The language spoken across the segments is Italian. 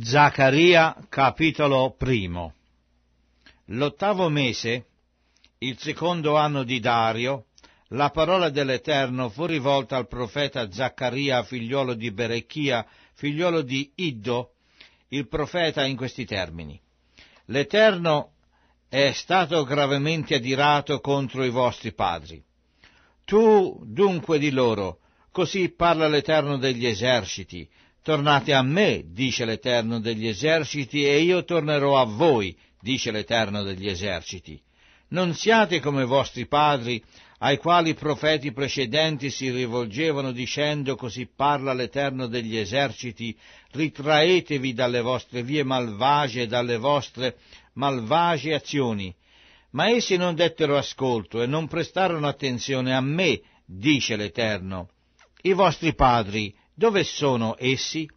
Zaccaria capitolo primo L'ottavo mese, il secondo anno di Dario, la parola dell'Eterno fu rivolta al profeta Zaccaria, figliuolo di Berechia, figliuolo di Iddo, il profeta in questi termini. L'Eterno è stato gravemente adirato contro i vostri padri. Tu dunque di loro, così parla l'Eterno degli eserciti, Tornate a me, dice l'Eterno degli eserciti, e io tornerò a voi, dice l'Eterno degli eserciti. Non siate come vostri padri, ai quali i profeti precedenti si rivolgevano dicendo così parla l'Eterno degli eserciti, ritraetevi dalle vostre vie malvagie e dalle vostre malvagie azioni. Ma essi non dettero ascolto e non prestarono attenzione a me, dice l'Eterno. I vostri padri dove sono essi?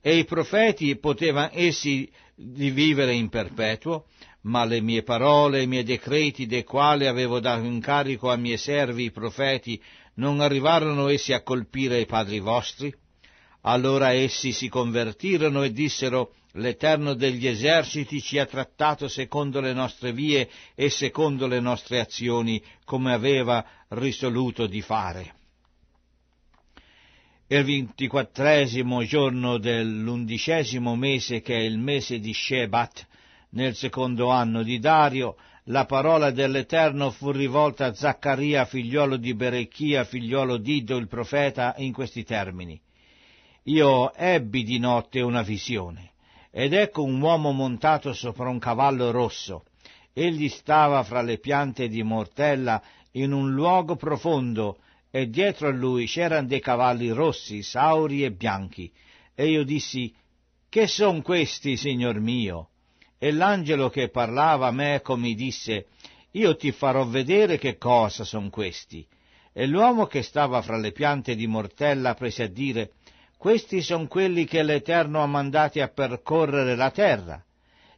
E i profeti potevano essi di vivere in perpetuo? Ma le mie parole, i miei decreti, dei quali avevo dato incarico a miei servi i profeti, non arrivarono essi a colpire i padri vostri? Allora essi si convertirono e dissero, L'Eterno degli eserciti ci ha trattato secondo le nostre vie e secondo le nostre azioni, come aveva risoluto di fare il ventiquattresimo giorno dell'undicesimo mese che è il mese di Shebat, nel secondo anno di Dario, la parola dell'Eterno fu rivolta a Zaccaria, figliuolo di Berechia, figliuolo di Ido il profeta, in questi termini. Io ebbi di notte una visione, ed ecco un uomo montato sopra un cavallo rosso. Egli stava fra le piante di mortella in un luogo profondo, e dietro a lui c'erano dei cavalli rossi, sauri e bianchi. E io dissi, Che son questi, signor mio? E l'angelo che parlava a me ecco mi disse, Io ti farò vedere che cosa son questi. E l'uomo che stava fra le piante di mortella prese a dire, Questi son quelli che l'Eterno ha mandati a percorrere la terra.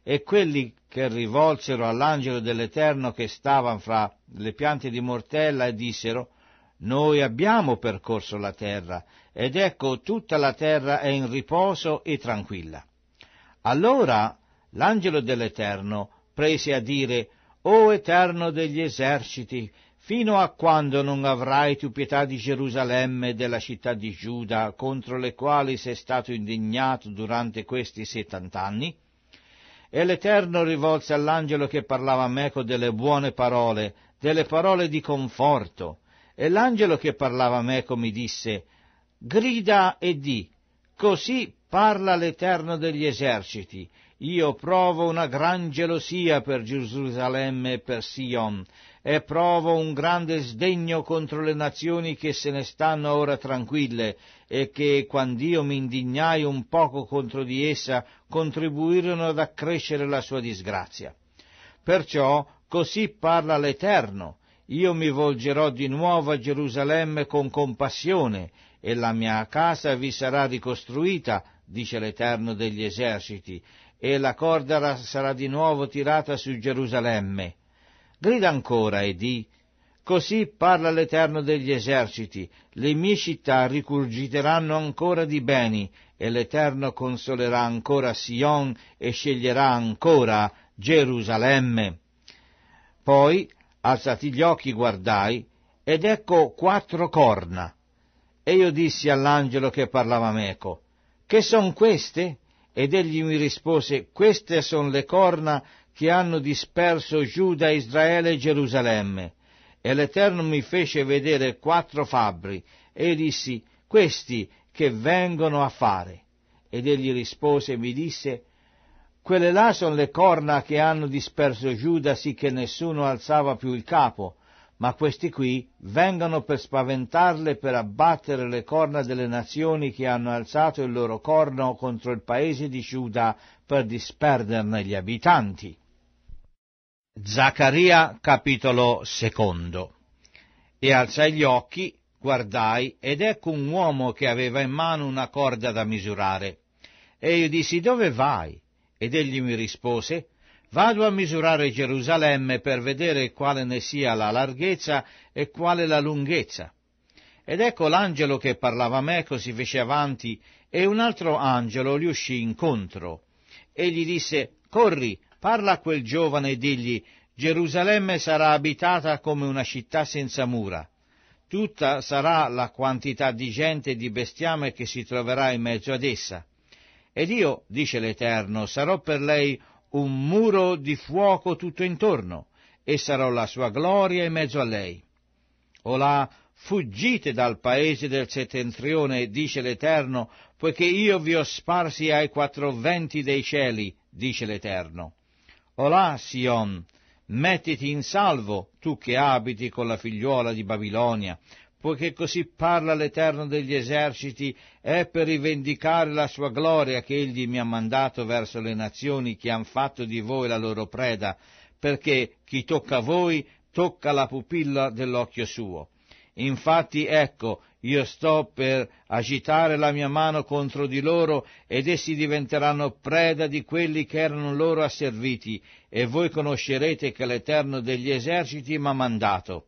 E quelli che rivolsero all'angelo dell'Eterno che stava fra le piante di mortella e dissero, noi abbiamo percorso la terra, ed ecco tutta la terra è in riposo e tranquilla. Allora l'angelo dell'Eterno prese a dire, O Eterno degli eserciti, fino a quando non avrai tu pietà di Gerusalemme e della città di Giuda, contro le quali sei stato indignato durante questi settant'anni? E l'Eterno rivolse all'angelo che parlava a Meco delle buone parole, delle parole di conforto, e l'angelo che parlava a me mi disse, grida e di, così parla l'Eterno degli eserciti, io provo una gran gelosia per Gerusalemme e per Sion, e provo un grande sdegno contro le nazioni che se ne stanno ora tranquille, e che, quando io mi indignai un poco contro di essa, contribuirono ad accrescere la sua disgrazia. Perciò così parla l'Eterno, io mi volgerò di nuovo a Gerusalemme con compassione, e la mia casa vi sarà ricostruita, dice l'Eterno degli eserciti, e la corda sarà di nuovo tirata su Gerusalemme. Grida ancora e di, Così parla l'Eterno degli eserciti, le mie città ricurgiteranno ancora di beni, e l'Eterno consolerà ancora Sion e sceglierà ancora Gerusalemme. Poi Alzati gli occhi guardai, ed ecco quattro corna. E io dissi all'angelo che parlava meco, Che son queste? Ed egli mi rispose, Queste sono le corna che hanno disperso Giuda, Israele e Gerusalemme. E l'Eterno mi fece vedere quattro fabbri, e io dissi, Questi che vengono a fare. Ed egli rispose e mi disse, quelle là sono le corna che hanno disperso Giuda sì che nessuno alzava più il capo, ma questi qui vengono per spaventarle, per abbattere le corna delle nazioni che hanno alzato il loro corno contro il paese di Giuda per disperderne gli abitanti. Zaccaria capitolo secondo E alzai gli occhi, guardai, ed ecco un uomo che aveva in mano una corda da misurare. E io dissi, dove vai? Ed egli mi rispose, Vado a misurare Gerusalemme per vedere quale ne sia la larghezza e quale la lunghezza. Ed ecco l'angelo che parlava a me così fece avanti e un altro angelo gli uscì incontro. E gli disse, Corri, parla a quel giovane e digli, Gerusalemme sarà abitata come una città senza mura. Tutta sarà la quantità di gente e di bestiame che si troverà in mezzo ad essa. Ed io, dice l'Eterno, sarò per lei un muro di fuoco tutto intorno, e sarò la sua gloria in mezzo a lei. Olà, fuggite dal paese del settentrione, dice l'Eterno, poiché io vi ho sparsi ai quattro venti dei cieli, dice l'Eterno. Olà, Sion, mettiti in salvo, tu che abiti con la figliuola di Babilonia, poiché così parla l'Eterno degli eserciti, è per rivendicare la sua gloria che egli mi ha mandato verso le nazioni che han fatto di voi la loro preda, perché chi tocca a voi tocca la pupilla dell'occhio suo. Infatti ecco, io sto per agitare la mia mano contro di loro ed essi diventeranno preda di quelli che erano loro asserviti, e voi conoscerete che l'Eterno degli eserciti m'ha mandato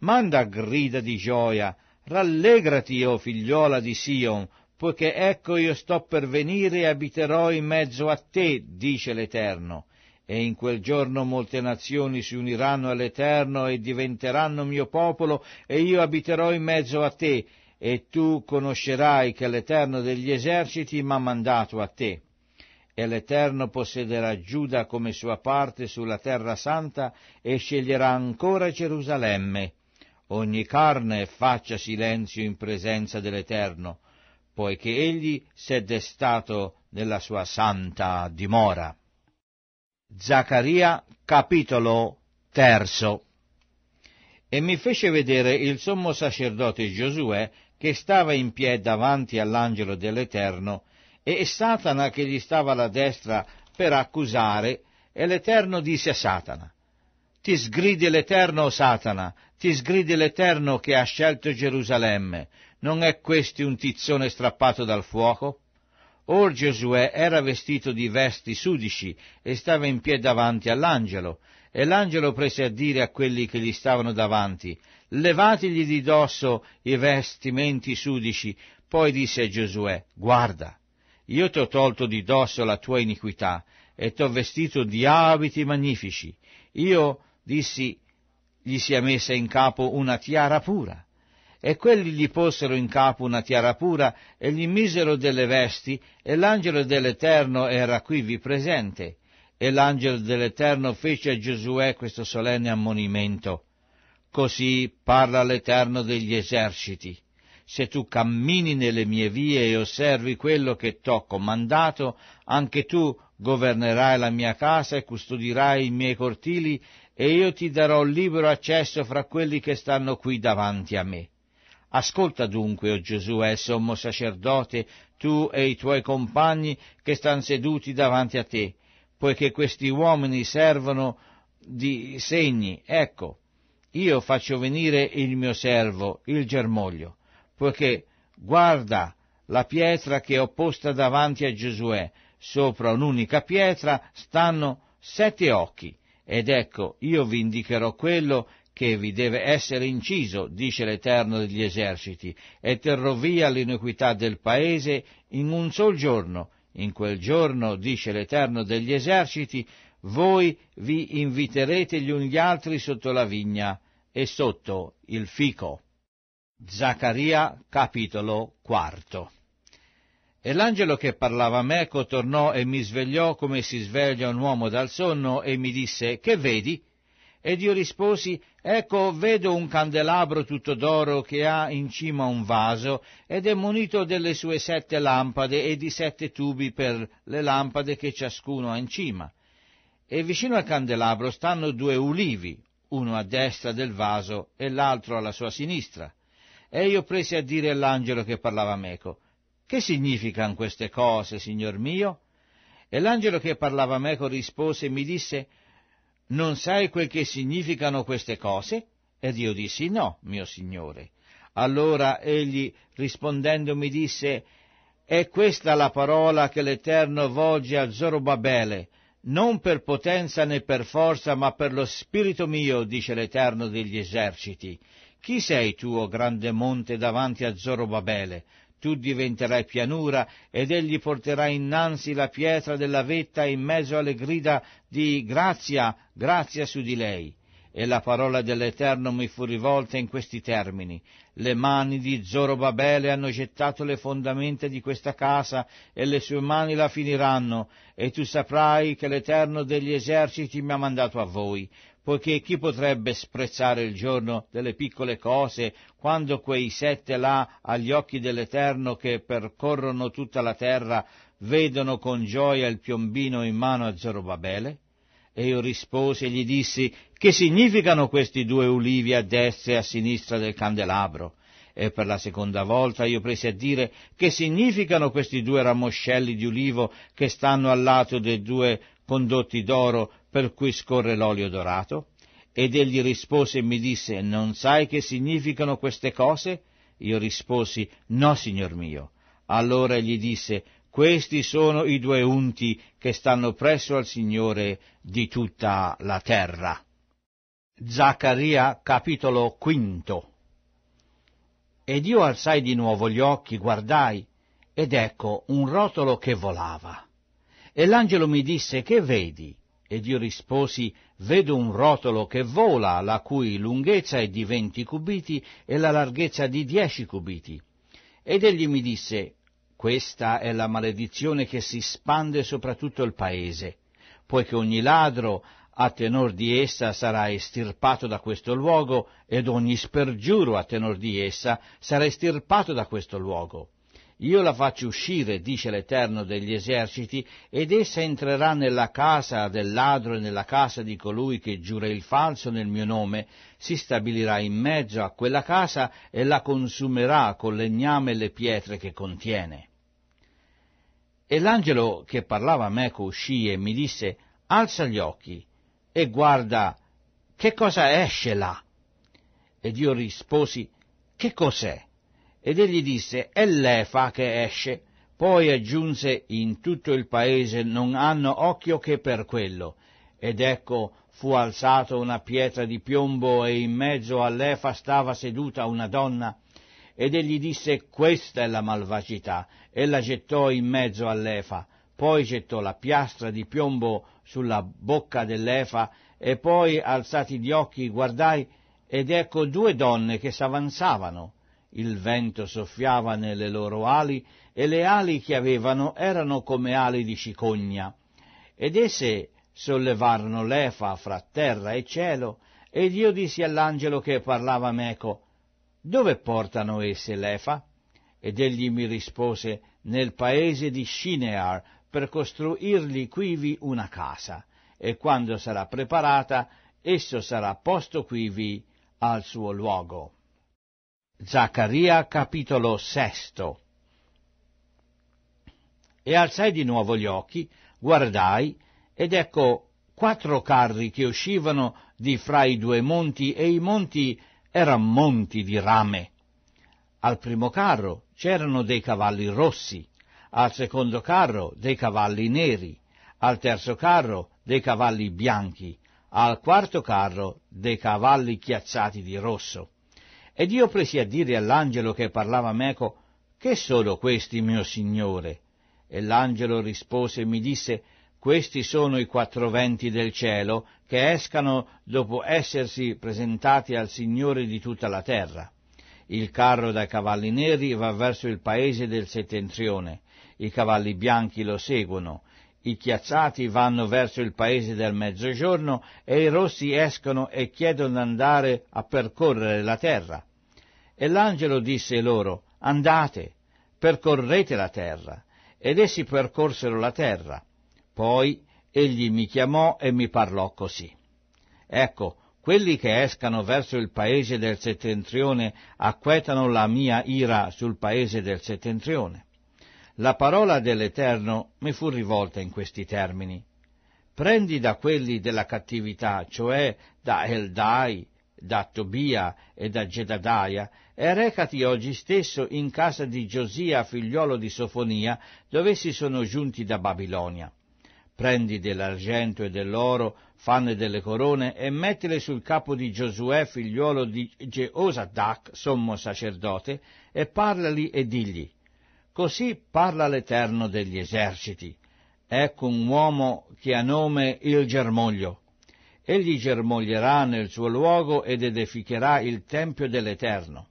manda grida di gioia, rallegrati, o oh figliola di Sion, poiché ecco io sto per venire e abiterò in mezzo a te, dice l'Eterno. E in quel giorno molte nazioni si uniranno all'Eterno e diventeranno mio popolo, e io abiterò in mezzo a te, e tu conoscerai che l'Eterno degli eserciti m'ha mandato a te. E l'Eterno possederà Giuda come sua parte sulla terra santa e sceglierà ancora Gerusalemme ogni carne faccia silenzio in presenza dell'Eterno, poiché egli s'è destato nella sua santa dimora. Zaccaria capitolo terzo E mi fece vedere il sommo sacerdote Giosuè che stava in piedi davanti all'angelo dell'Eterno e Satana che gli stava alla destra per accusare e l'Eterno disse a Satana, ti sgridi l'Eterno, Satana, ti sgridi l'Eterno che ha scelto Gerusalemme, non è questi un tizzone strappato dal fuoco? Or Giosuè era vestito di vesti sudici e stava in piedi davanti all'angelo, e l'angelo prese a dire a quelli che gli stavano davanti, levatigli di dosso i vestimenti sudici, poi disse a Giosuè, guarda, io ti ho tolto di dosso la tua iniquità, e ti ho vestito di abiti magnifici. Io dissi, gli sia messa in capo una tiara pura. E quelli gli posero in capo una tiara pura e gli misero delle vesti, e l'angelo dell'Eterno era quivi presente. E l'angelo dell'Eterno fece a Giosuè questo solenne ammonimento. Così parla l'Eterno degli eserciti. Se tu cammini nelle mie vie e osservi quello che t'ho comandato, anche tu governerai la mia casa e custodirai i miei cortili e io ti darò libero accesso fra quelli che stanno qui davanti a me. Ascolta dunque, o oh eh, Giosuè, sommo sacerdote, tu e i tuoi compagni che stan seduti davanti a te, poiché questi uomini servono di segni. Ecco, io faccio venire il mio servo, il germoglio, poiché guarda la pietra che ho posta davanti a Giosuè, eh. sopra un'unica pietra stanno sette occhi, ed ecco, io vi indicherò quello che vi deve essere inciso, dice l'Eterno degli eserciti, e terrò via l'iniquità del paese in un sol giorno. In quel giorno, dice l'Eterno degli eserciti, voi vi inviterete gli uni gli altri sotto la vigna e sotto il fico. Zaccaria capitolo quarto e l'angelo che parlava a me tornò e mi svegliò come si sveglia un uomo dal sonno e mi disse, che vedi? Ed io risposi, ecco, vedo un candelabro tutto d'oro che ha in cima un vaso ed è munito delle sue sette lampade e di sette tubi per le lampade che ciascuno ha in cima. E vicino al candelabro stanno due ulivi, uno a destra del vaso e l'altro alla sua sinistra. E io presi a dire all'angelo che parlava meco, che significan queste cose, signor mio? E l'angelo che parlava a me corrispose e mi disse, Non sai quel che significano queste cose? Ed io dissi, No, mio signore. Allora egli, rispondendo, mi disse, È questa la parola che l'Eterno volge a Zorobabele, non per potenza né per forza, ma per lo spirito mio, dice l'Eterno degli eserciti. Chi sei tu, o grande monte, davanti a Zorobabele? tu diventerai pianura ed egli porterà innanzi la pietra della vetta in mezzo alle grida di grazia, grazia su di lei. E la parola dell'Eterno mi fu rivolta in questi termini. Le mani di Zorobabele hanno gettato le fondamenta di questa casa e le sue mani la finiranno, e tu saprai che l'Eterno degli eserciti mi ha mandato a voi poiché chi potrebbe sprezzare il giorno delle piccole cose quando quei sette là agli occhi dell'Eterno che percorrono tutta la terra vedono con gioia il piombino in mano a Zerubabele? E io risposi e gli dissi, che significano questi due ulivi a destra e a sinistra del candelabro? E per la seconda volta io presi a dire, che significano questi due ramoscelli di ulivo che stanno al lato dei due condotti d'oro per cui scorre l'olio dorato? Ed egli rispose e mi disse, non sai che significano queste cose? Io risposi, no, signor mio. Allora gli disse, questi sono i due unti che stanno presso al Signore di tutta la terra. Zaccaria capitolo quinto Ed io alzai di nuovo gli occhi, guardai, ed ecco un rotolo che volava. E l'angelo mi disse, che vedi? Ed io risposi, vedo un rotolo che vola, la cui lunghezza è di venti cubiti e la larghezza di dieci cubiti. Ed egli mi disse, questa è la maledizione che si spande sopra tutto il paese, poiché ogni ladro a tenor di essa sarà estirpato da questo luogo ed ogni spergiuro a tenor di essa sarà estirpato da questo luogo. Io la faccio uscire, dice l'Eterno degli eserciti, ed essa entrerà nella casa del ladro e nella casa di colui che giura il falso nel mio nome, si stabilirà in mezzo a quella casa e la consumerà con legname e le pietre che contiene. E l'angelo che parlava a Meco uscì e mi disse, alza gli occhi e guarda che cosa esce là. Ed io risposi, che cos'è? Ed egli disse, è l'Efa che esce. Poi aggiunse, in tutto il paese non hanno occhio che per quello. Ed ecco, fu alzata una pietra di piombo e in mezzo all'Efa stava seduta una donna. Ed egli disse, questa è la malvagità, e la gettò in mezzo all'Efa. Poi gettò la piastra di piombo sulla bocca dell'Efa, e poi, alzati gli occhi, guardai, ed ecco due donne che s'avanzavano il vento soffiava nelle loro ali e le ali che avevano erano come ali di cicogna. Ed esse sollevarono l'efa fra terra e cielo, ed io dissi all'angelo che parlava meco, ecco, Dove portano esse l'efa? Ed egli mi rispose, Nel paese di Shinear, per costruirgli quivi una casa, e quando sarà preparata, esso sarà posto quivi al suo luogo. Zaccaria capitolo sesto. E alzai di nuovo gli occhi, guardai, ed ecco quattro carri che uscivano di fra i due monti, e i monti erano monti di rame. Al primo carro c'erano dei cavalli rossi, al secondo carro dei cavalli neri, al terzo carro dei cavalli bianchi, al quarto carro dei cavalli chiazzati di rosso ed io presi a dire all'angelo che parlava meco, Che sono questi, mio signore? E l'angelo rispose e mi disse, Questi sono i quattro venti del cielo, che escano dopo essersi presentati al Signore di tutta la terra. Il carro dai cavalli neri va verso il paese del settentrione, i cavalli bianchi lo seguono, i chiazzati vanno verso il paese del mezzogiorno e i rossi escono e chiedono d'andare a percorrere la terra. E l'angelo disse loro, andate, percorrete la terra. Ed essi percorsero la terra. Poi egli mi chiamò e mi parlò così. Ecco, quelli che escano verso il paese del settentrione acquetano la mia ira sul paese del settentrione la parola dell'Eterno mi fu rivolta in questi termini. Prendi da quelli della cattività, cioè da Eldai, da Tobia e da Gedadaia, e recati oggi stesso in casa di Giosia, figliuolo di Sofonia, dove essi sono giunti da Babilonia. Prendi dell'argento e dell'oro, fanne delle corone, e mettile sul capo di Giosuè, figliuolo di Geosadac, sommo sacerdote, e parlali e digli, Così parla l'Eterno degli eserciti. Ecco un uomo che ha nome il germoglio. Egli germoglierà nel suo luogo ed edificherà il Tempio dell'Eterno.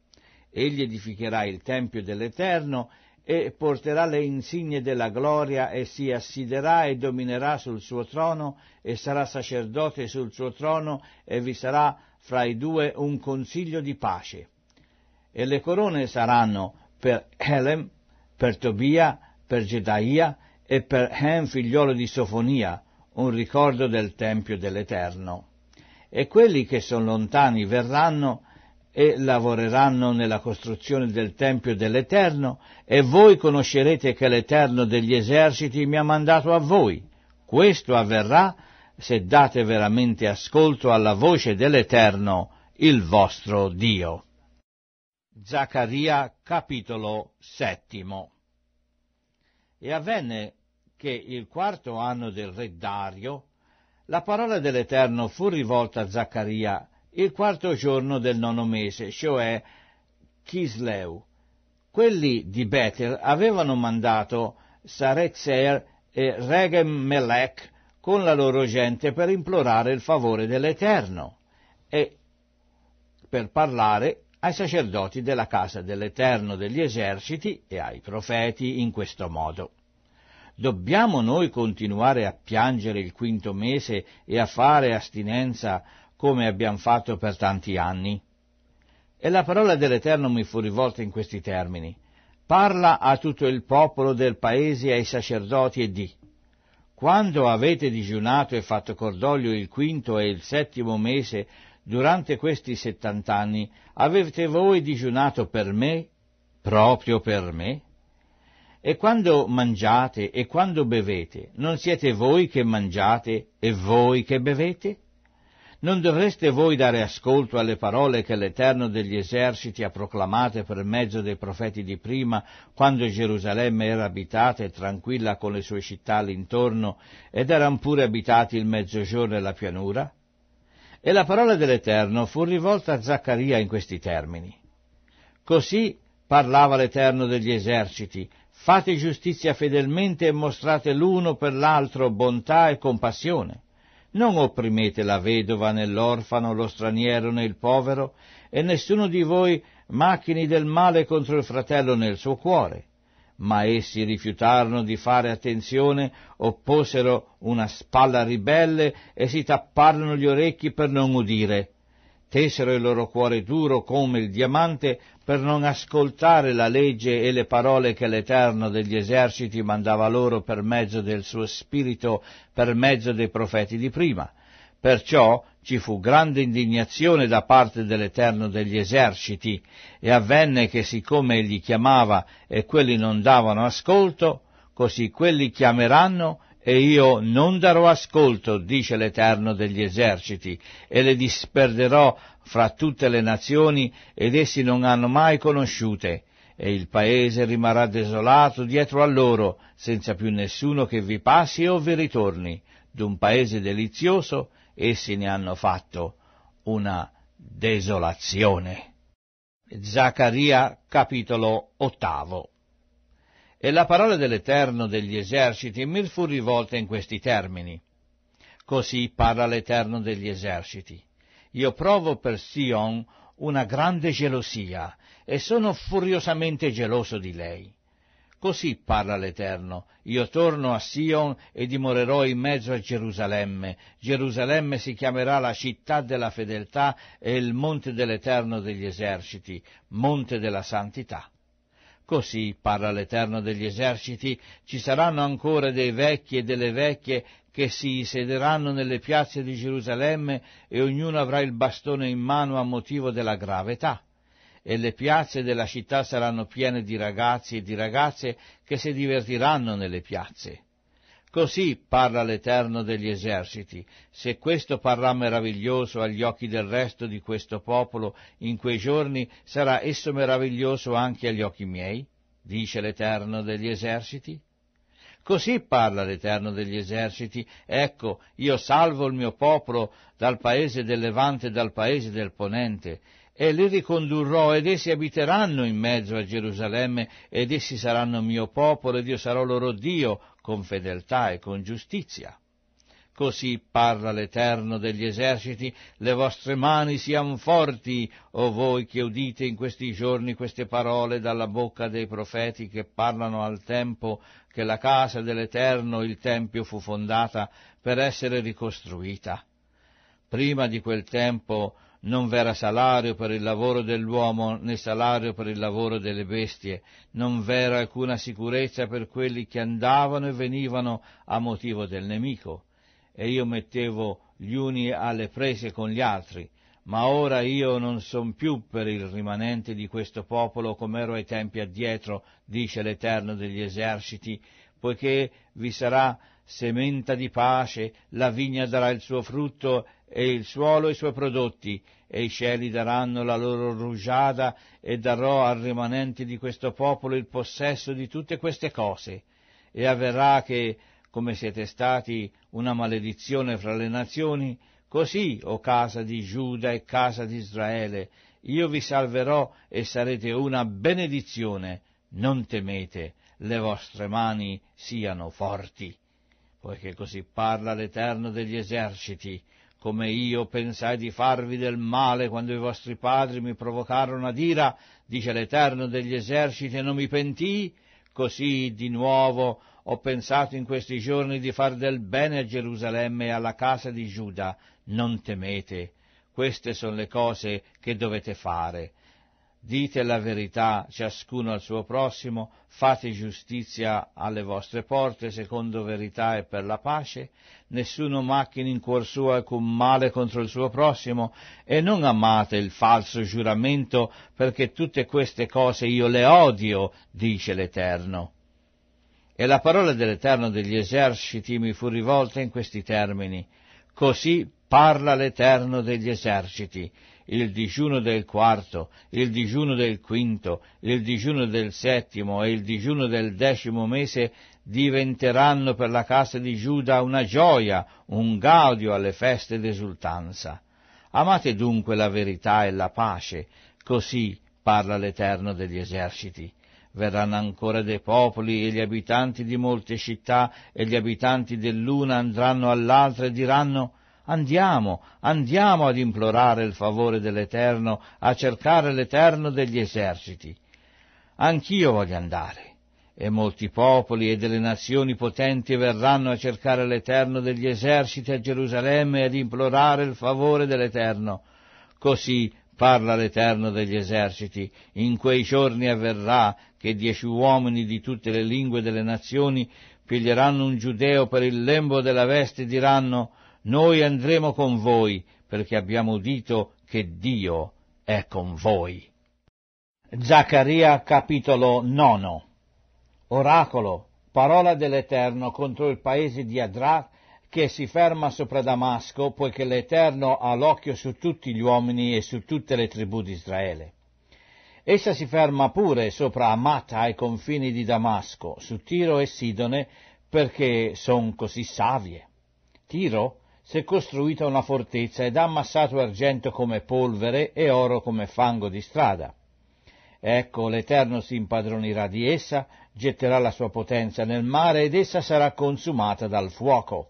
Egli edificherà il Tempio dell'Eterno e porterà le insigne della gloria e si assiderà e dominerà sul suo trono e sarà sacerdote sul suo trono e vi sarà fra i due un consiglio di pace. E le corone saranno per Helem per Tobia, per Gedaia e per Hen figliolo di Sofonia, un ricordo del Tempio dell'Eterno. E quelli che sono lontani verranno e lavoreranno nella costruzione del Tempio dell'Eterno, e voi conoscerete che l'Eterno degli eserciti mi ha mandato a voi. Questo avverrà se date veramente ascolto alla voce dell'Eterno, il vostro Dio. Zaccaria capitolo settimo. E avvenne che il quarto anno del re Dario, la parola dell'Eterno fu rivolta a Zaccaria il quarto giorno del nono mese, cioè Chisleu. Quelli di Betel avevano mandato Sarezzer e Regem Melech con la loro gente per implorare il favore dell'Eterno e per parlare ai sacerdoti della casa dell'Eterno degli eserciti e ai profeti in questo modo. Dobbiamo noi continuare a piangere il quinto mese e a fare astinenza come abbiamo fatto per tanti anni? E la parola dell'Eterno mi fu rivolta in questi termini. Parla a tutto il popolo del paese e ai sacerdoti e di. Quando avete digiunato e fatto cordoglio il quinto e il settimo mese, durante questi settant'anni avete voi digiunato per me, proprio per me? E quando mangiate e quando bevete, non siete voi che mangiate e voi che bevete? Non dovreste voi dare ascolto alle parole che l'Eterno degli eserciti ha proclamate per mezzo dei profeti di prima, quando Gerusalemme era abitata e tranquilla con le sue città all'intorno, ed eran pure abitati il mezzogiorno e la pianura? E la parola dell'Eterno fu rivolta a Zaccaria in questi termini. Così parlava l'Eterno degli eserciti, fate giustizia fedelmente e mostrate l'uno per l'altro bontà e compassione. Non opprimete la vedova né l'orfano, lo straniero né il povero, e nessuno di voi macchini del male contro il fratello nel suo cuore ma essi rifiutarono di fare attenzione, opposero una spalla ribelle e si tapparono gli orecchi per non udire. Tesero il loro cuore duro come il diamante per non ascoltare la legge e le parole che l'Eterno degli eserciti mandava loro per mezzo del suo spirito, per mezzo dei profeti di prima. Perciò ci fu grande indignazione da parte dell'Eterno degli eserciti, e avvenne che siccome egli chiamava e quelli non davano ascolto, così quelli chiameranno e io non darò ascolto, dice l'Eterno degli eserciti, e le disperderò fra tutte le nazioni, ed essi non hanno mai conosciute, e il paese rimarrà desolato dietro a loro, senza più nessuno che vi passi o vi ritorni, d'un paese delizioso essi ne hanno fatto una desolazione. Zaccaria capitolo ottavo. E la parola dell'Eterno degli eserciti mi fu rivolta in questi termini. Così parla l'Eterno degli eserciti. Io provo per Sion una grande gelosia e sono furiosamente geloso di lei. Così parla l'Eterno, io torno a Sion e dimorerò in mezzo a Gerusalemme. Gerusalemme si chiamerà la città della fedeltà e il monte dell'Eterno degli eserciti, monte della santità. Così parla l'Eterno degli eserciti, ci saranno ancora dei vecchi e delle vecchie che si sederanno nelle piazze di Gerusalemme e ognuno avrà il bastone in mano a motivo della età e le piazze della città saranno piene di ragazzi e di ragazze che si divertiranno nelle piazze. Così parla l'Eterno degli eserciti, se questo parrà meraviglioso agli occhi del resto di questo popolo in quei giorni, sarà esso meraviglioso anche agli occhi miei, dice l'Eterno degli eserciti. Così parla l'Eterno degli eserciti, ecco, io salvo il mio popolo dal paese del Levante e dal paese del Ponente, e li ricondurrò ed essi abiteranno in mezzo a Gerusalemme ed essi saranno mio popolo ed io sarò loro Dio con fedeltà e con giustizia. Così parla l'Eterno degli eserciti, le vostre mani siano forti, o voi che udite in questi giorni queste parole dalla bocca dei profeti che parlano al tempo che la casa dell'Eterno, il Tempio, fu fondata per essere ricostruita. Prima di quel tempo non v'era salario per il lavoro dell'uomo né salario per il lavoro delle bestie, non v'era alcuna sicurezza per quelli che andavano e venivano a motivo del nemico. E io mettevo gli uni alle prese con gli altri, ma ora io non son più per il rimanente di questo popolo come ero ai tempi addietro, dice l'Eterno degli eserciti, poiché vi sarà sementa di pace, la vigna darà il suo frutto e il suolo i suoi prodotti, e i cieli daranno la loro rugiada, e darò al rimanente di questo popolo il possesso di tutte queste cose. E avverrà che, come siete stati una maledizione fra le nazioni, così, o casa di Giuda e casa di Israele, io vi salverò e sarete una benedizione. Non temete, le vostre mani siano forti poiché così parla l'Eterno degli eserciti, come io pensai di farvi del male quando i vostri padri mi provocarono ad ira, dice l'Eterno degli eserciti, e non mi pentii, così di nuovo ho pensato in questi giorni di far del bene a Gerusalemme e alla casa di Giuda. Non temete, queste sono le cose che dovete fare. Dite la verità ciascuno al suo prossimo, fate giustizia alle vostre porte secondo verità e per la pace, nessuno macchini in cuor suo alcun male contro il suo prossimo e non amate il falso giuramento perché tutte queste cose io le odio, dice l'Eterno. E la parola dell'Eterno degli eserciti mi fu rivolta in questi termini. Così parla l'Eterno degli eserciti il digiuno del quarto, il digiuno del quinto, il digiuno del settimo e il digiuno del decimo mese diventeranno per la casa di Giuda una gioia, un gaudio alle feste d'esultanza. Amate dunque la verità e la pace, così parla l'Eterno degli eserciti. Verranno ancora dei popoli e gli abitanti di molte città e gli abitanti dell'una andranno all'altra e diranno Andiamo, andiamo ad implorare il favore dell'Eterno, a cercare l'Eterno degli eserciti. Anch'io voglio andare. E molti popoli e delle nazioni potenti verranno a cercare l'Eterno degli eserciti a Gerusalemme e ad implorare il favore dell'Eterno. Così parla l'Eterno degli eserciti, in quei giorni avverrà che dieci uomini di tutte le lingue delle nazioni piglieranno un giudeo per il lembo della veste e diranno noi andremo con voi, perché abbiamo udito che Dio è con voi. Zaccaria capitolo 9 Oracolo, parola dell'Eterno contro il paese di Adra che si ferma sopra Damasco, poiché l'Eterno ha l'occhio su tutti gli uomini e su tutte le tribù di Israele. Essa si ferma pure sopra Amata ai confini di Damasco, su Tiro e Sidone, perché son così savie. Tiro si è costruita una fortezza ed ha ammassato argento come polvere e oro come fango di strada. Ecco, l'Eterno si impadronirà di essa, getterà la sua potenza nel mare ed essa sarà consumata dal fuoco.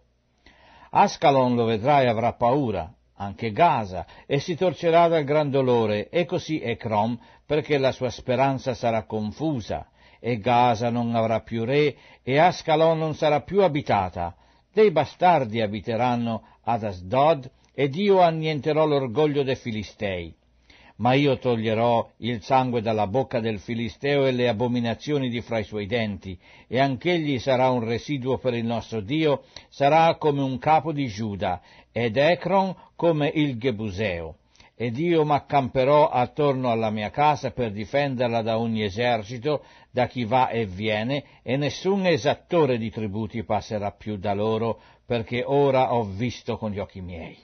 Ascalon lo vedrà e avrà paura, anche Gaza, e si torcerà dal gran dolore, e così Ecrom, perché la sua speranza sarà confusa, e Gaza non avrà più re, e Ascalon non sarà più abitata, dei bastardi abiteranno ad Asdod, ed io annienterò l'orgoglio dei Filistei. Ma io toglierò il sangue dalla bocca del Filisteo e le abominazioni di fra i suoi denti, e anch'egli sarà un residuo per il nostro Dio, sarà come un capo di Giuda, ed Ecron come il Gebuseo ed io m'accamperò attorno alla mia casa per difenderla da ogni esercito, da chi va e viene, e nessun esattore di tributi passerà più da loro, perché ora ho visto con gli occhi miei.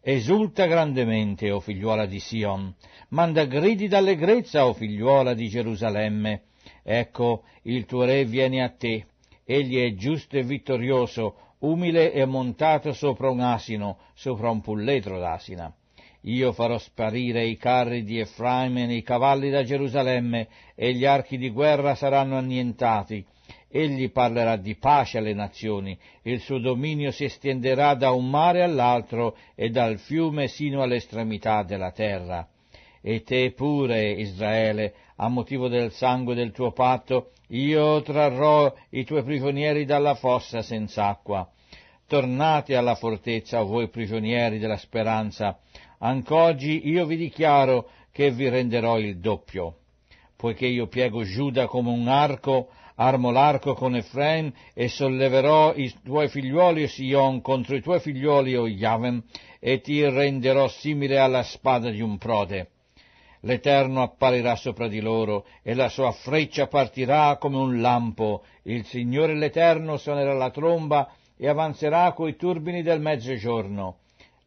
Esulta grandemente, o figliuola di Sion, manda gridi d'allegrezza, o figliuola di Gerusalemme. Ecco, il tuo re viene a te, egli è giusto e vittorioso, umile e montato sopra un asino, sopra un pulletro d'asina. Io farò sparire i carri di Efraim e i cavalli da Gerusalemme, e gli archi di guerra saranno annientati. Egli parlerà di pace alle nazioni, il suo dominio si estenderà da un mare all'altro e dal fiume sino all'estremità della terra. E te pure, Israele, a motivo del sangue del tuo patto, io trarrò i tuoi prigionieri dalla fossa senz'acqua. Tornate alla fortezza, voi prigionieri della speranza, Anc'oggi io vi dichiaro che vi renderò il doppio, poiché io piego Giuda come un arco, armo l'arco con Efraim e solleverò i tuoi figliuoli Sion contro i tuoi figliuoli o Yavem e ti renderò simile alla spada di un prode. L'Eterno apparirà sopra di loro e la sua freccia partirà come un lampo, il Signore l'Eterno suonerà la tromba e avanzerà coi turbini del mezzogiorno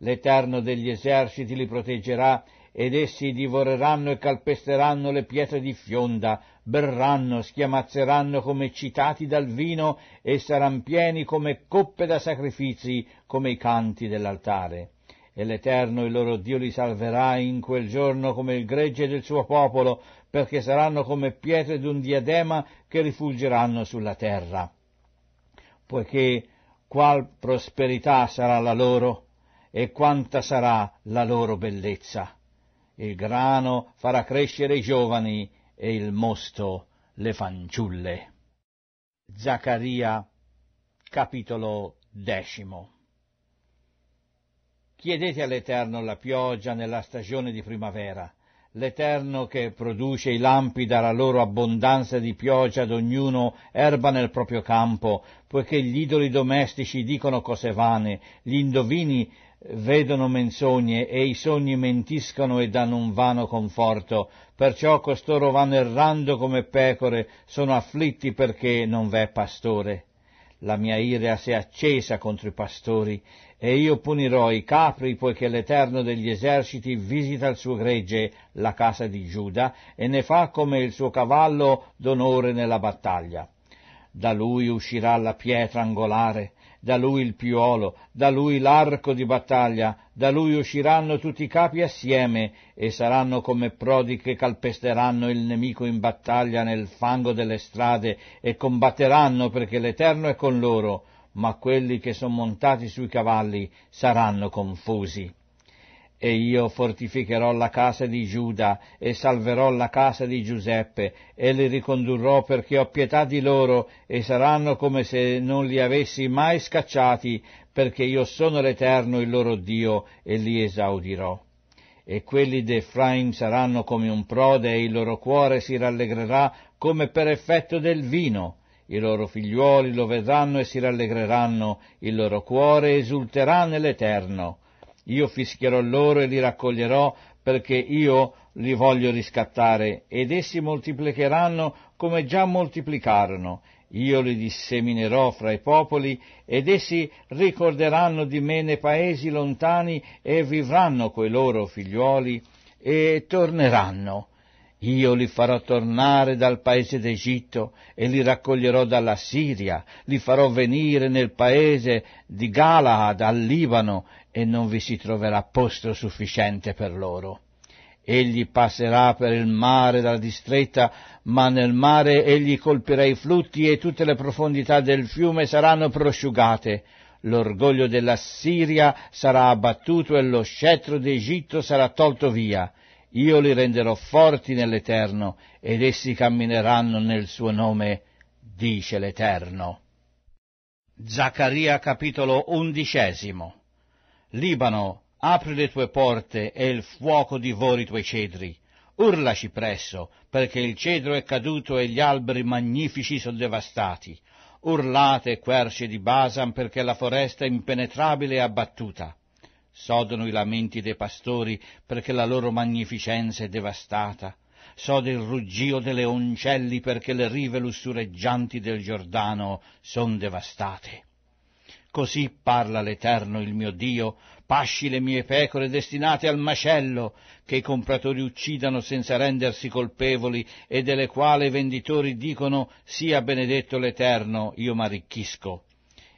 l'Eterno degli eserciti li proteggerà ed essi divoreranno e calpesteranno le pietre di fionda, berranno, schiamazzeranno come citati dal vino e saranno pieni come coppe da sacrifici, come i canti dell'altare. E l'Eterno il loro Dio li salverà in quel giorno come il gregge del suo popolo, perché saranno come pietre d'un diadema che rifulgeranno sulla terra. Poiché qual prosperità sarà la loro? e quanta sarà la loro bellezza. Il grano farà crescere i giovani e il mosto le fanciulle. Zaccaria capitolo decimo Chiedete all'Eterno la pioggia nella stagione di primavera, l'Eterno che produce i lampi dalla loro abbondanza di pioggia ad ognuno erba nel proprio campo, poiché gli idoli domestici dicono cose vane, gli indovini vedono menzogne e i sogni mentiscono e danno un vano conforto, perciò costoro vanno errando come pecore, sono afflitti perché non v'è pastore. La mia ira si è accesa contro i pastori, e io punirò i capri, poiché l'Eterno degli eserciti visita il suo gregge, la casa di Giuda, e ne fa come il suo cavallo d'onore nella battaglia. Da lui uscirà la pietra angolare, da lui il piuolo, da lui l'arco di battaglia, da lui usciranno tutti i capi assieme e saranno come prodi che calpesteranno il nemico in battaglia nel fango delle strade e combatteranno perché l'Eterno è con loro, ma quelli che sono montati sui cavalli saranno confusi. E io fortificherò la casa di Giuda e salverò la casa di Giuseppe e li ricondurrò perché ho pietà di loro e saranno come se non li avessi mai scacciati perché io sono l'Eterno il loro Dio e li esaudirò e quelli d'Efraim saranno come un prode e il loro cuore si rallegrerà come per effetto del vino. I loro figliuoli lo vedranno e si rallegreranno, il loro cuore esulterà nell'Eterno. Io fischierò loro e li raccoglierò perché io li voglio riscattare ed essi moltiplicheranno come già moltiplicarono. Io li disseminerò fra i popoli ed essi ricorderanno di me nei paesi lontani e vivranno coi loro figliuoli e torneranno io li farò tornare dal paese d'Egitto e li raccoglierò dalla Siria, li farò venire nel paese di Galaad al Libano e non vi si troverà posto sufficiente per loro. Egli passerà per il mare dalla distretta, ma nel mare egli colpirà i flutti e tutte le profondità del fiume saranno prosciugate. L'orgoglio della Siria sarà abbattuto e lo scettro d'Egitto sarà tolto via io li renderò forti nell'Eterno ed essi cammineranno nel suo nome, dice l'Eterno. Zaccaria capitolo undicesimo Libano, apri le tue porte e il fuoco divori i tuoi cedri. Urlaci presso, perché il cedro è caduto e gli alberi magnifici sono devastati. Urlate, querce di Basan, perché la foresta impenetrabile è abbattuta. Sodono i lamenti dei pastori perché la loro magnificenza è devastata. Sodo il ruggio delle oncelli perché le rive lussureggianti del Giordano son devastate. Così parla l'Eterno il mio Dio, pasci le mie pecore destinate al macello, che i compratori uccidano senza rendersi colpevoli e delle quali i venditori dicono sia benedetto l'Eterno, io m'arricchisco,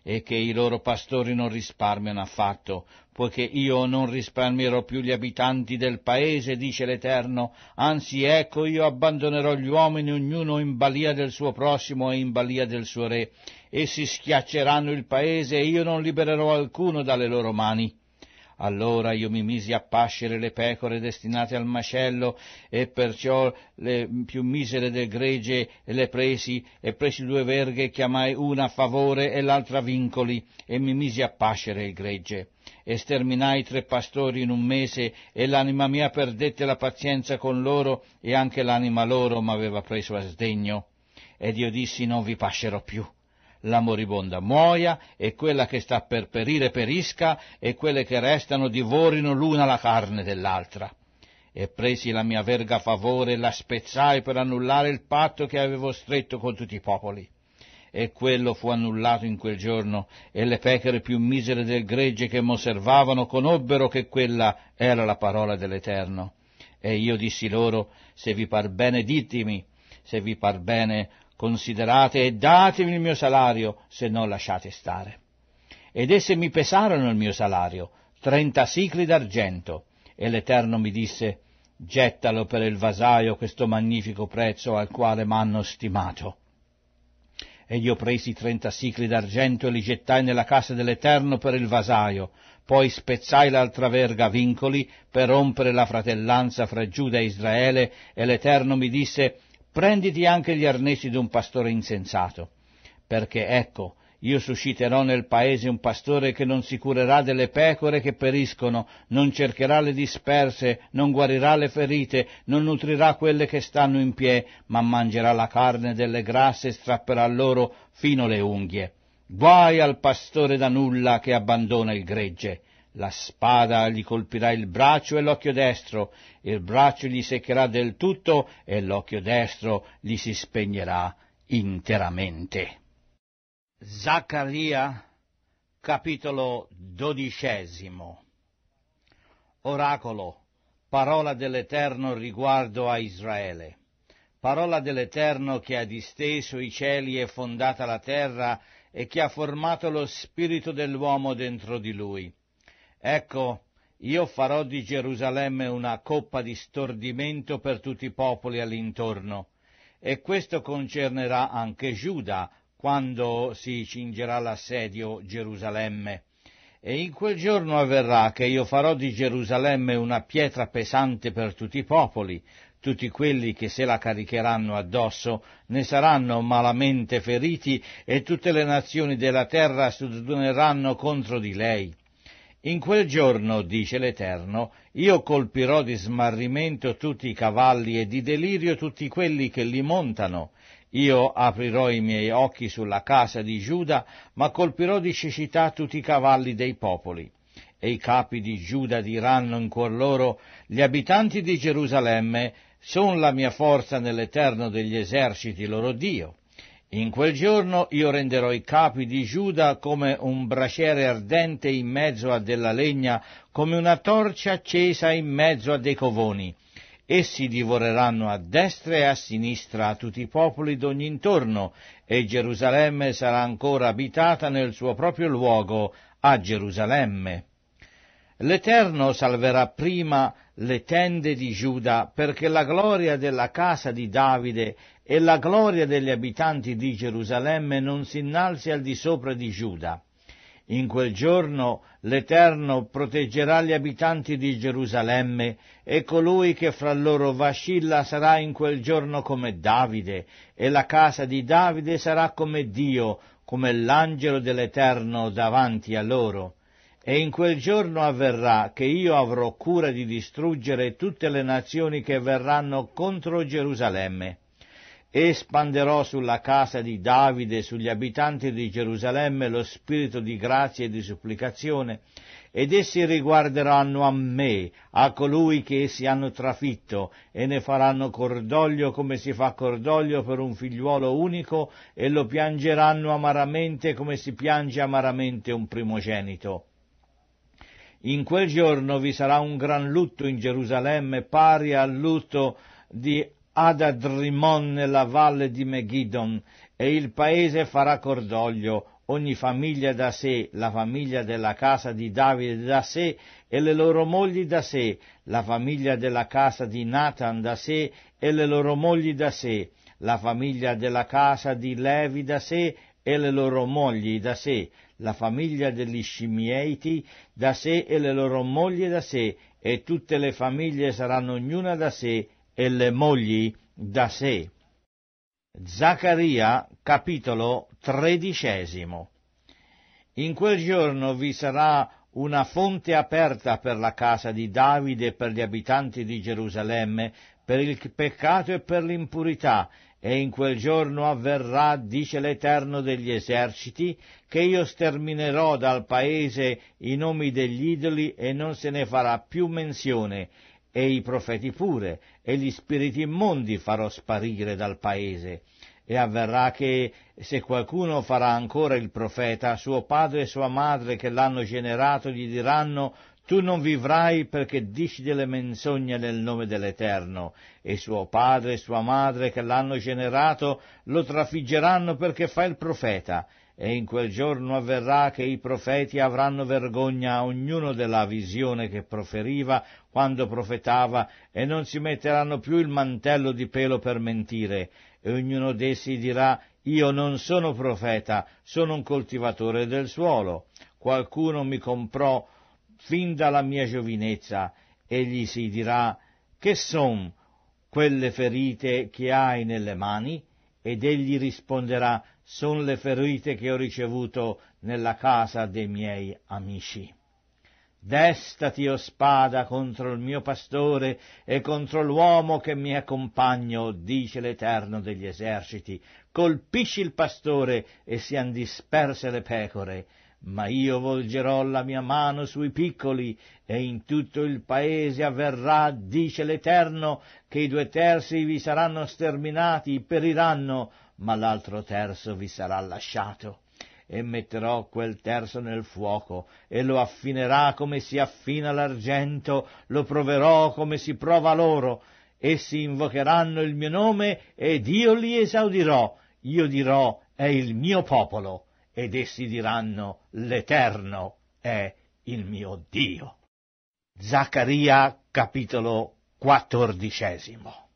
e che i loro pastori non risparmiano affatto, poiché io non risparmierò più gli abitanti del paese, dice l'Eterno, anzi ecco io abbandonerò gli uomini ognuno in balia del suo prossimo e in balia del suo re, essi schiacceranno il paese e io non libererò alcuno dalle loro mani. Allora io mi misi a pascere le pecore destinate al macello, e perciò le più misere del gregge le presi, e presi due verghe, chiamai una a favore e l'altra vincoli, e mi misi a pascere il gregge. E sterminai tre pastori in un mese, e l'anima mia perdette la pazienza con loro, e anche l'anima loro m'aveva preso a sdegno. Ed io dissi non vi pascerò più la moribonda muoia e quella che sta per perire perisca e quelle che restano divorino l'una la carne dell'altra. E presi la mia verga a favore e la spezzai per annullare il patto che avevo stretto con tutti i popoli. E quello fu annullato in quel giorno, e le pecore più misere del gregge che m'osservavano conobbero che quella era la parola dell'Eterno. E io dissi loro, se vi par bene ditemi, se vi par bene Considerate e datemi il mio salario, se non lasciate stare. Ed esse mi pesarono il mio salario, trenta sicli d'argento. E l'Eterno mi disse, gettalo per il vasaio questo magnifico prezzo al quale m'hanno stimato. Ed io presi trenta sicli d'argento e li gettai nella casa dell'Eterno per il vasaio, poi spezzai l'altra verga a vincoli per rompere la fratellanza fra Giuda e Israele, e l'Eterno mi disse, prenditi anche gli arnesi d'un pastore insensato, perché ecco, io susciterò nel paese un pastore che non si curerà delle pecore che periscono, non cercherà le disperse, non guarirà le ferite, non nutrirà quelle che stanno in pie, ma mangerà la carne delle grasse e strapperà loro fino le unghie. Guai al pastore da nulla che abbandona il gregge. La spada gli colpirà il braccio e l'occhio destro, il braccio gli seccherà del tutto e l'occhio destro gli si spegnerà interamente. Zaccaria, capitolo dodicesimo. Oracolo, parola dell'Eterno riguardo a Israele. Parola dell'Eterno che ha disteso i cieli e fondata la terra e che ha formato lo spirito dell'uomo dentro di lui Ecco, io farò di Gerusalemme una coppa di stordimento per tutti i popoli all'intorno. E questo concernerà anche Giuda quando si cingerà l'assedio Gerusalemme. E in quel giorno avverrà che io farò di Gerusalemme una pietra pesante per tutti i popoli, tutti quelli che se la caricheranno addosso ne saranno malamente feriti e tutte le nazioni della terra si sdoneranno contro di lei in quel giorno, dice l'Eterno, io colpirò di smarrimento tutti i cavalli e di delirio tutti quelli che li montano. Io aprirò i miei occhi sulla casa di Giuda, ma colpirò di cecità tutti i cavalli dei popoli. E i capi di Giuda diranno in cuor loro, gli abitanti di Gerusalemme son la mia forza nell'Eterno degli eserciti loro Dio. In quel giorno io renderò i capi di Giuda come un braciere ardente in mezzo a della legna, come una torcia accesa in mezzo a dei covoni. Essi divoreranno a destra e a sinistra tutti i popoli d'ogni intorno, e Gerusalemme sarà ancora abitata nel suo proprio luogo, a Gerusalemme. L'Eterno salverà prima le tende di Giuda, perché la gloria della casa di Davide e la gloria degli abitanti di Gerusalemme non si innalzi al di sopra di Giuda. In quel giorno l'Eterno proteggerà gli abitanti di Gerusalemme e colui che fra loro vascilla sarà in quel giorno come Davide e la casa di Davide sarà come Dio, come l'angelo dell'Eterno davanti a loro e in quel giorno avverrà che io avrò cura di distruggere tutte le nazioni che verranno contro Gerusalemme. Espanderò sulla casa di Davide, sugli abitanti di Gerusalemme, lo spirito di grazia e di supplicazione, ed essi riguarderanno a me, a colui che essi hanno trafitto, e ne faranno cordoglio come si fa cordoglio per un figliuolo unico, e lo piangeranno amaramente come si piange amaramente un primogenito. In quel giorno vi sarà un gran lutto in Gerusalemme pari al lutto di Adadrimon nella valle di Megiddon, e il paese farà cordoglio, ogni famiglia da sé, la famiglia della casa di Davide da sé e le loro mogli da sé, la famiglia della casa di Nathan da sé e le loro mogli da sé, la famiglia della casa di Levi da sé e le loro mogli da sé, la famiglia degli Scimieiti, da sé e le loro mogli da sé, e tutte le famiglie saranno ognuna da sé, e le mogli da sé. Zaccaria, capitolo tredicesimo. In quel giorno vi sarà una fonte aperta per la casa di Davide e per gli abitanti di Gerusalemme, per il peccato e per l'impurità, e in quel giorno avverrà, dice l'Eterno degli eserciti, che io sterminerò dal paese i nomi degli idoli e non se ne farà più menzione, e i profeti pure, e gli spiriti immondi farò sparire dal paese. E avverrà che se qualcuno farà ancora il profeta, suo padre e sua madre che l'hanno generato gli diranno tu non vivrai perché dici delle menzogne nel nome dell'Eterno, e suo padre e sua madre che l'hanno generato lo trafiggeranno perché fa il profeta, e in quel giorno avverrà che i profeti avranno vergogna a ognuno della visione che proferiva quando profetava, e non si metteranno più il mantello di pelo per mentire, e ognuno d'essi dirà io non sono profeta, sono un coltivatore del suolo. Qualcuno mi comprò fin dalla mia giovinezza, egli si dirà, che son quelle ferite che hai nelle mani? Ed egli risponderà, son le ferite che ho ricevuto nella casa dei miei amici. Destati, o spada, contro il mio pastore e contro l'uomo che mi accompagno, dice l'Eterno degli eserciti. Colpisci il pastore e sian disperse le pecore ma io volgerò la mia mano sui piccoli e in tutto il paese avverrà, dice l'Eterno, che i due terzi vi saranno sterminati, periranno, ma l'altro terzo vi sarà lasciato. E metterò quel terzo nel fuoco, e lo affinerà come si affina l'argento, lo proverò come si prova l'oro. Essi invocheranno il mio nome, ed io li esaudirò. Io dirò, è il mio popolo ed essi diranno l'Eterno è il mio Dio. Zaccaria capitolo quattordicesimo.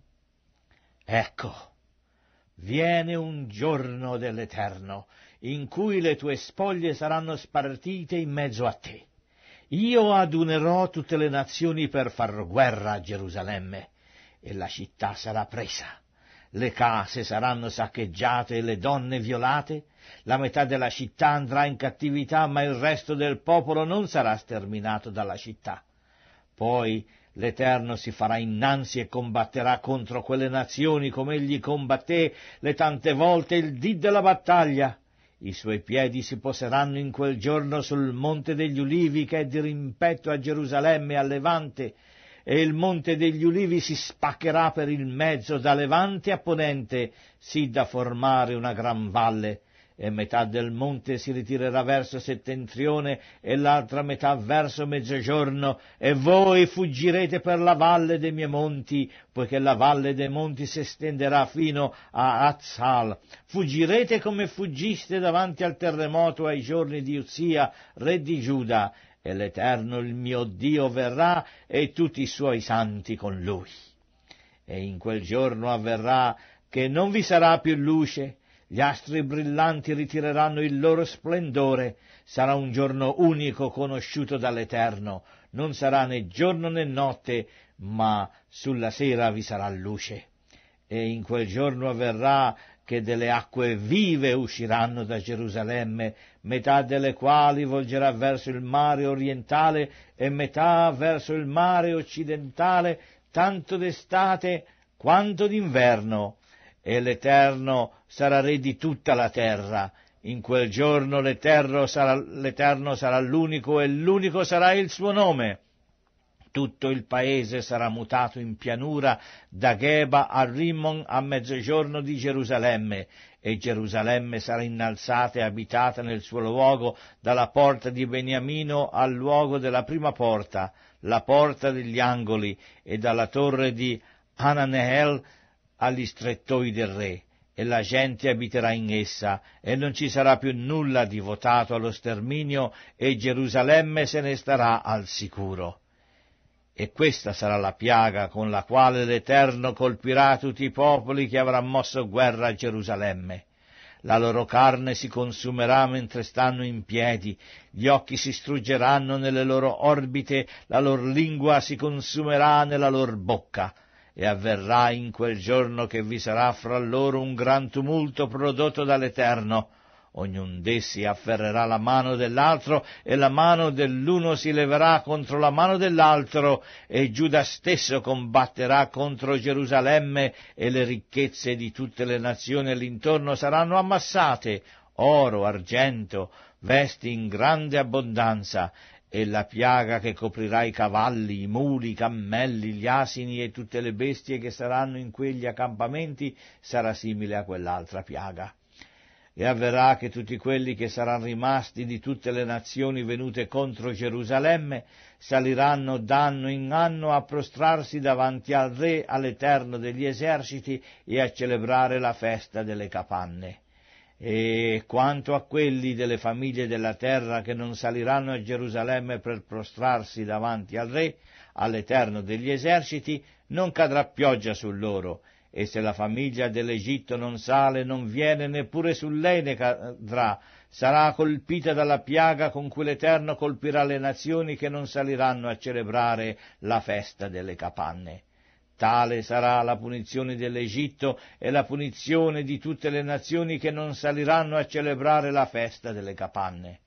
Ecco, viene un giorno dell'Eterno in cui le tue spoglie saranno spartite in mezzo a te. Io adunerò tutte le nazioni per far guerra a Gerusalemme e la città sarà presa le case saranno saccheggiate e le donne violate, la metà della città andrà in cattività, ma il resto del popolo non sarà sterminato dalla città. Poi L'Eterno si farà innanzi e combatterà contro quelle nazioni come egli combatté le tante volte il dì della battaglia. I suoi piedi si poseranno in quel giorno sul monte degli ulivi che è dirimpetto a Gerusalemme e a Levante e il monte degli ulivi si spaccherà per il mezzo da levante a ponente, sì da formare una gran valle, e metà del monte si ritirerà verso settentrione e l'altra metà verso mezzogiorno, e voi fuggirete per la valle dei miei monti, poiché la valle dei monti si estenderà fino a Azal. Fuggirete come fuggiste davanti al terremoto ai giorni di Uzia, re di Giuda, e l'Eterno il mio Dio verrà e tutti i suoi santi con lui. E in quel giorno avverrà che non vi sarà più luce, gli astri brillanti ritireranno il loro splendore, sarà un giorno unico conosciuto dall'Eterno, non sarà né giorno né notte, ma sulla sera vi sarà luce. E in quel giorno avverrà che delle acque vive usciranno da Gerusalemme, metà delle quali volgerà verso il mare orientale e metà verso il mare occidentale, tanto d'estate quanto d'inverno. E l'Eterno sarà re di tutta la terra. In quel giorno l'Eterno sarà, l'Eterno sarà l'unico e l'unico sarà il suo nome tutto il paese sarà mutato in pianura da Geba a Rimmon a mezzogiorno di Gerusalemme, e Gerusalemme sarà innalzata e abitata nel suo luogo dalla porta di Beniamino al luogo della prima porta, la porta degli angoli, e dalla torre di Ananeel agli strettoi del re e la gente abiterà in essa, e non ci sarà più nulla di votato allo sterminio, e Gerusalemme se ne starà al sicuro. E questa sarà la piaga con la quale l'Eterno colpirà tutti i popoli che avrà mosso guerra a Gerusalemme. La loro carne si consumerà mentre stanno in piedi, gli occhi si struggeranno nelle loro orbite, la loro lingua si consumerà nella loro bocca e avverrà in quel giorno che vi sarà fra loro un gran tumulto prodotto dall'Eterno, Ognun d'essi afferrerà la mano dell'altro e la mano dell'uno si leverà contro la mano dell'altro e Giuda stesso combatterà contro Gerusalemme e le ricchezze di tutte le nazioni all'intorno saranno ammassate, oro, argento, vesti in grande abbondanza e la piaga che coprirà i cavalli, i muli, i cammelli, gli asini e tutte le bestie che saranno in quegli accampamenti sarà simile a quell'altra piaga. E avverrà che tutti quelli che saranno rimasti di tutte le nazioni venute contro Gerusalemme saliranno d'anno in anno a prostrarsi davanti al Re, all'Eterno degli eserciti e a celebrare la festa delle capanne. E quanto a quelli delle famiglie della terra che non saliranno a Gerusalemme per prostrarsi davanti al Re, all'Eterno degli eserciti, non cadrà pioggia su loro, e se la famiglia dell'Egitto non sale, non viene neppure su lei ne cadrà, sarà colpita dalla piaga con cui l'Eterno colpirà le nazioni che non saliranno a celebrare la festa delle capanne. Tale sarà la punizione dell'Egitto e la punizione di tutte le nazioni che non saliranno a celebrare la festa delle capanne.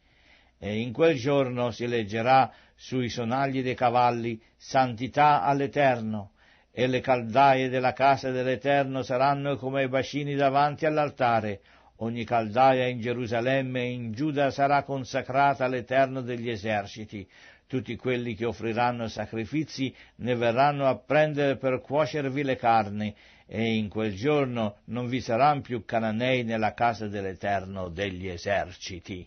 E in quel giorno si leggerà sui sonagli dei cavalli santità all'Eterno, e le caldaie della casa dell'Eterno saranno come i bacini davanti all'altare. Ogni caldaia in Gerusalemme e in Giuda sarà consacrata all'Eterno degli eserciti. Tutti quelli che offriranno sacrifici ne verranno a prendere per cuocervi le carni, e in quel giorno non vi saranno più cananei nella casa dell'Eterno degli eserciti.